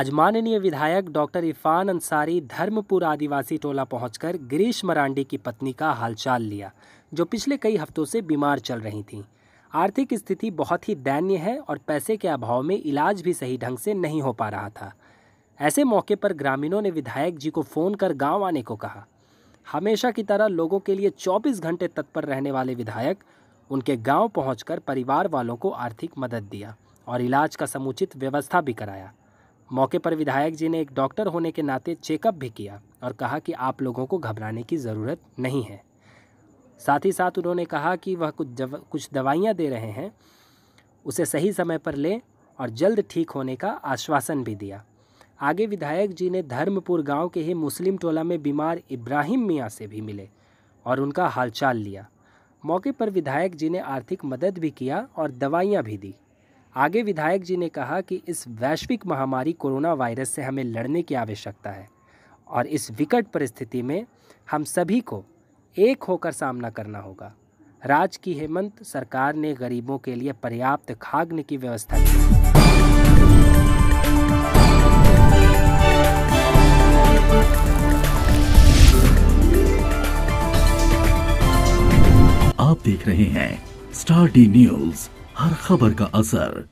आज माननीय विधायक डॉक्टर इरफान अंसारी धर्मपुर आदिवासी टोला पहुंचकर गिरीश मरांडी की पत्नी का हालचाल लिया जो पिछले कई हफ्तों से बीमार चल रही थी आर्थिक स्थिति बहुत ही दयनीय है और पैसे के अभाव में इलाज भी सही ढंग से नहीं हो पा रहा था ऐसे मौके पर ग्रामीणों ने विधायक जी को फ़ोन कर गाँव आने को कहा हमेशा की तरह लोगों के लिए चौबीस घंटे तत्पर रहने वाले विधायक उनके गांव पहुंचकर परिवार वालों को आर्थिक मदद दिया और इलाज का समुचित व्यवस्था भी कराया मौके पर विधायक जी ने एक डॉक्टर होने के नाते चेकअप भी किया और कहा कि आप लोगों को घबराने की ज़रूरत नहीं है साथ ही साथ उन्होंने कहा कि वह कुछ जव, कुछ दवाइयाँ दे रहे हैं उसे सही समय पर लें और जल्द ठीक होने का आश्वासन भी दिया आगे विधायक जी ने धर्मपुर गांव के ही मुस्लिम टोला में बीमार इब्राहिम मियाँ से भी मिले और उनका हालचाल लिया मौके पर विधायक जी ने आर्थिक मदद भी किया और दवाइयाँ भी दी आगे विधायक जी ने कहा कि इस वैश्विक महामारी कोरोना वायरस से हमें लड़ने की आवश्यकता है और इस विकट परिस्थिति में हम सभी को एक होकर सामना करना होगा राज्य की हेमंत सरकार ने गरीबों के लिए पर्याप्त खाग्न की व्यवस्था की आप देख रहे हैं स्टार डी न्यूज हर खबर का असर